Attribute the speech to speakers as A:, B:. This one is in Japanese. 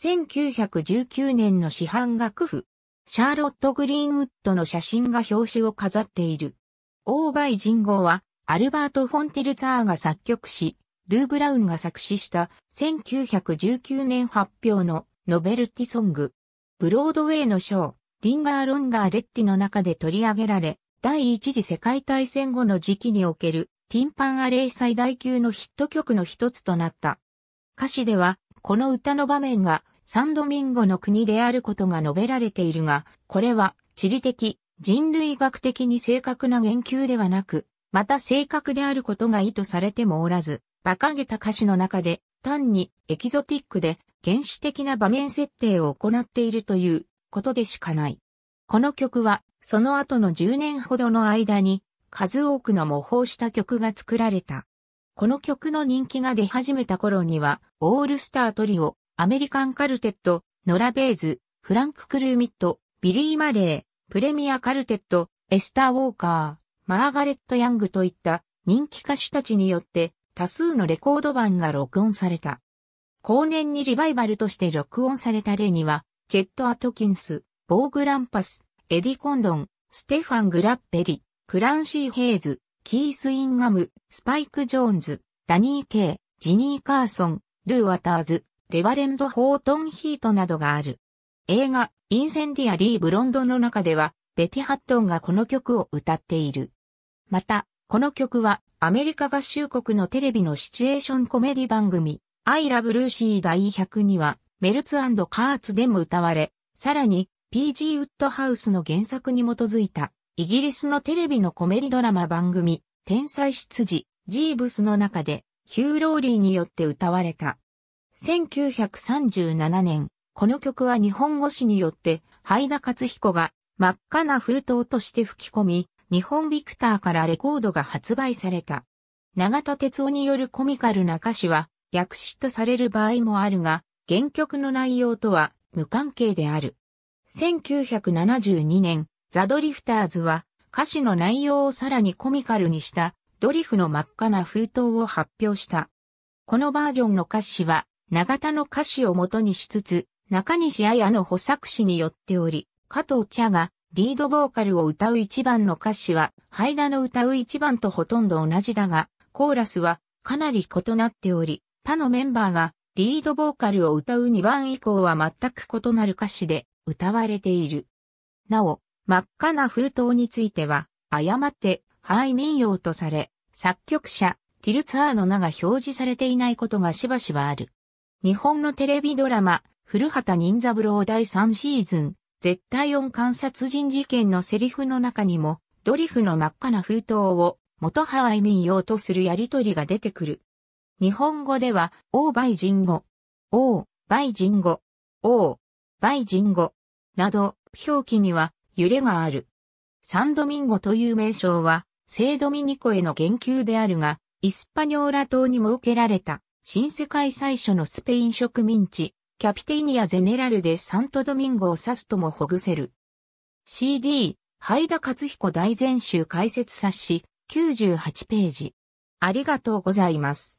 A: 1919年の市販楽譜、シャーロット・グリーンウッドの写真が表紙を飾っている。オーバイジゴ号は、アルバート・フォンティルツァーが作曲し、ルー・ブラウンが作詞した1919年発表のノベルティソング。ブロードウェイのショー、リンガー・ロンガー・レッティの中で取り上げられ、第一次世界大戦後の時期におけるティンパンアレイ最大級のヒット曲の一つとなった。歌詞では、この歌の場面がサンドミンゴの国であることが述べられているが、これは地理的、人類学的に正確な言及ではなく、また正確であることが意図されてもおらず、馬鹿げた歌詞の中で単にエキゾティックで原始的な場面設定を行っているということでしかない。この曲はその後の10年ほどの間に数多くの模倣した曲が作られた。この曲の人気が出始めた頃には、オールスタートリオ、アメリカンカルテット、ノラ・ベーズ、フランク・クルーミット、ビリー・マレー、プレミア・カルテット、エスター・ウォーカー、マーガレット・ヤングといった人気歌手たちによって多数のレコード版が録音された。後年にリバイバルとして録音された例には、チェット・アトキンス、ボーグ・ランパス、エディ・コンドン、ステファン・グラッペリ、クランシー・ヘイズ、キース・インガム、スパイク・ジョーンズ、ダニー・ケイ、ジニー・カーソン、ルー・ワターズ、レバレンド・ホートン・ヒートなどがある。映画、インセンディアリー・ブロンドの中では、ベティ・ハットンがこの曲を歌っている。また、この曲は、アメリカ合衆国のテレビのシチュエーションコメディ番組、アイラブルーシー第100には、メルツカーツでも歌われ、さらに、PG ウッドハウスの原作に基づいた、イギリスのテレビのコメディドラマ番組、天才執事、ジーブスの中で、ヒューローリーによって歌われた。1937年、この曲は日本語詞によって、ハ田勝彦が真っ赤な封筒として吹き込み、日本ビクターからレコードが発売された。長田哲夫によるコミカルな歌詞は、訳詞とされる場合もあるが、原曲の内容とは無関係である。1972年、ザ・ドリフターズは、歌詞の内容をさらにコミカルにした、ドリフの真っ赤な封筒を発表した。このバージョンの歌詞は、長田の歌詞を元にしつつ、中西彩の補作詞によっており、加藤茶がリードボーカルを歌う一番の歌詞は、ハイダの歌う一番とほとんど同じだが、コーラスはかなり異なっており、他のメンバーがリードボーカルを歌う2番以降は全く異なる歌詞で歌われている。なお、真っ赤な封筒については、誤ってハイ民謡とされ、作曲者、ティルツァーの名が表示されていないことがしばしばある。日本のテレビドラマ、古畑任三郎第3シーズン、絶対音観殺人事件のセリフの中にも、ドリフの真っ赤な封筒を元ハワイ民謡とするやりとりが出てくる。日本語では、オーバイジンゴ、オーバイジンゴ、オーバイジンゴなど表記には揺れがある。サンドミンゴという名称は、聖ドミニコへの言及であるが、イスパニョーラ島に設けられた新世界最初のスペイン植民地、キャピテイニア・ゼネラルでサントドミンゴを指すともほぐせる。CD、ハイダ・カツヒコ大全集解説冊子、98ページ。ありがとうございます。